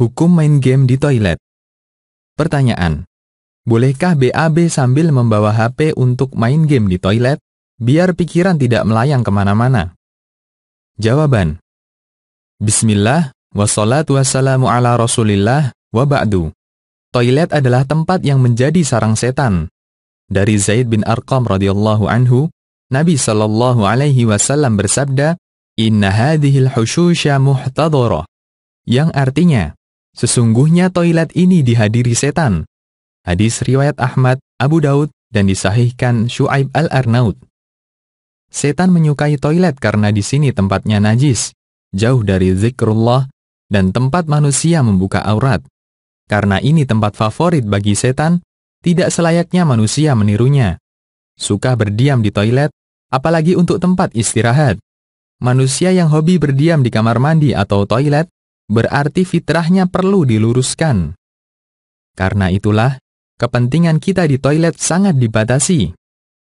Hukum main game di toilet. Pertanyaan. Bolehkah BAB sambil membawa HP untuk main game di toilet, biar pikiran tidak melayang kemana-mana? Jawaban. Bismillah, wassalatu wassalamu ala rasulillah, wa ba'du. Toilet adalah tempat yang menjadi sarang setan. Dari Zaid bin Arqam radhiyallahu anhu, Nabi Shallallahu alaihi wasallam bersabda, "Inna hadhil hushusha muhtadhara." Yang artinya, Sesungguhnya toilet ini dihadiri setan. Hadis riwayat Ahmad, Abu Daud, dan disahihkan Shu'aib al-Arnaud. Setan menyukai toilet karena di sini tempatnya najis, jauh dari zikrullah, dan tempat manusia membuka aurat. Karena ini tempat favorit bagi setan, tidak selayaknya manusia menirunya. Suka berdiam di toilet, apalagi untuk tempat istirahat. Manusia yang hobi berdiam di kamar mandi atau toilet berarti fitrahnya perlu diluruskan. Karena itulah, kepentingan kita di toilet sangat dibatasi.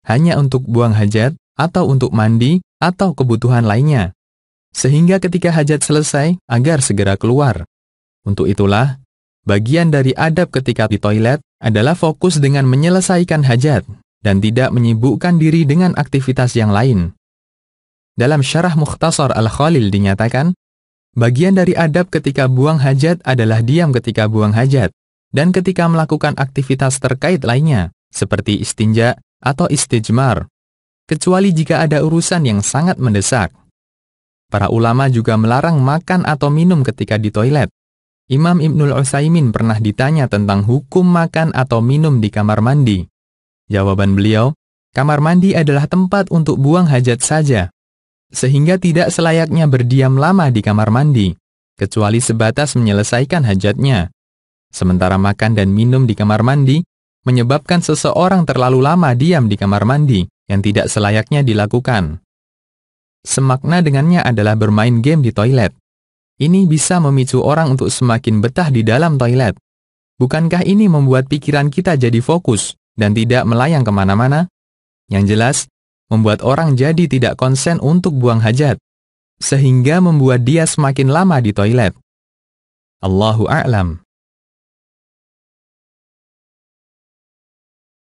Hanya untuk buang hajat, atau untuk mandi, atau kebutuhan lainnya. Sehingga ketika hajat selesai, agar segera keluar. Untuk itulah, bagian dari adab ketika di toilet adalah fokus dengan menyelesaikan hajat, dan tidak menyibukkan diri dengan aktivitas yang lain. Dalam syarah Mukhtasar Al-Khalil dinyatakan, Bagian dari adab ketika buang hajat adalah diam ketika buang hajat, dan ketika melakukan aktivitas terkait lainnya, seperti istinja atau istijmar, kecuali jika ada urusan yang sangat mendesak. Para ulama juga melarang makan atau minum ketika di toilet. Imam Ibnul Usaimin pernah ditanya tentang hukum makan atau minum di kamar mandi. Jawaban beliau, kamar mandi adalah tempat untuk buang hajat saja, sehingga tidak selayaknya berdiam lama di kamar mandi, kecuali sebatas menyelesaikan hajatnya. Sementara makan dan minum di kamar mandi menyebabkan seseorang terlalu lama diam di kamar mandi yang tidak selayaknya dilakukan. Semakna dengannya adalah bermain game di toilet. Ini bisa memicu orang untuk semakin betah di dalam toilet. Bukankah ini membuat pikiran kita jadi fokus dan tidak melayang kemana-mana? Yang jelas, membuat orang jadi tidak konsen untuk buang hajat, sehingga membuat dia semakin lama di toilet. Allahu a'lam.